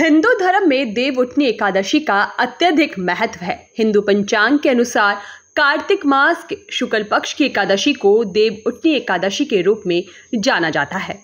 हिंदू धर्म में देव उठनी एकादशी का अत्यधिक महत्व है हिंदू पंचांग के अनुसार कार्तिक मास के शुक्ल पक्ष की एकादशी को देव उठनी एकादशी के रूप में जाना जाता है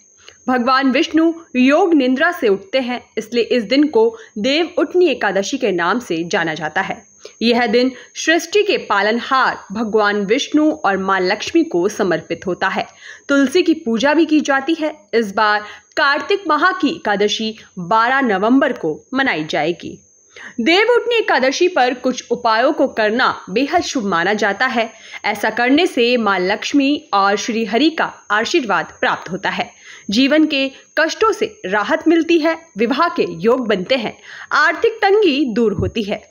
भगवान विष्णु योग निंद्रा से उठते हैं इसलिए इस दिन को देव उठनी एकादशी के नाम से जाना जाता है यह दिन सृष्टि के पालनहार भगवान विष्णु और मां लक्ष्मी को समर्पित होता है तुलसी की पूजा भी की जाती है इस बार कार्तिक माह की एकादशी 12 नवंबर को मनाई जाएगी देव उठने एकादशी पर कुछ उपायों को करना बेहद शुभ माना जाता है ऐसा करने से मां लक्ष्मी और श्री हरि का आशीर्वाद प्राप्त होता है जीवन के कष्टों से राहत मिलती है विवाह के योग बनते हैं आर्थिक तंगी दूर होती है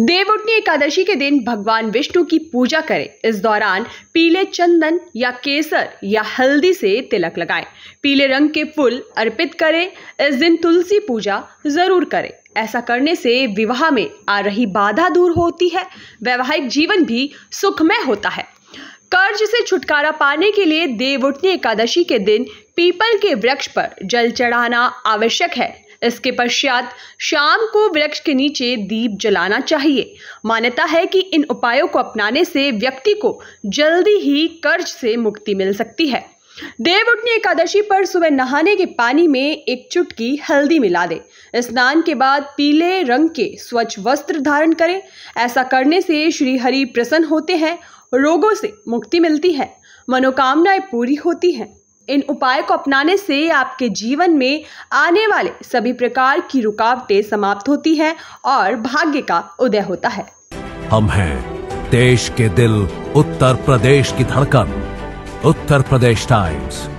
देवउठनी एकादशी के दिन भगवान विष्णु की पूजा करें इस दौरान पीले चंदन या केसर या हल्दी से तिलक लगाएं पीले रंग के फूल अर्पित करें इस दिन तुलसी पूजा जरूर करें ऐसा करने से विवाह में आ रही बाधा दूर होती है वैवाहिक जीवन भी सुखमय होता है कर्ज से छुटकारा पाने के लिए देवउठनी एकादशी के दिन पीपल के वृक्ष पर जल चढ़ाना आवश्यक है इसके पश्चात शाम को वृक्ष के नीचे दीप जलाना चाहिए मान्यता है कि इन उपायों को अपनाने से व्यक्ति को जल्दी ही कर्ज से मुक्ति मिल सकती है देव उठनी एकादशी पर सुबह नहाने के पानी में एक चुटकी हल्दी मिला दे स्नान के बाद पीले रंग के स्वच्छ वस्त्र धारण करें ऐसा करने से श्री हरि प्रसन्न होते हैं रोगों से मुक्ति मिलती है मनोकामनाएं पूरी होती हैं इन उपाय को अपनाने से आपके जीवन में आने वाले सभी प्रकार की रुकावटें समाप्त होती हैं और भाग्य का उदय होता है हम हैं देश के दिल उत्तर प्रदेश की धड़कन उत्तर प्रदेश टाइम्स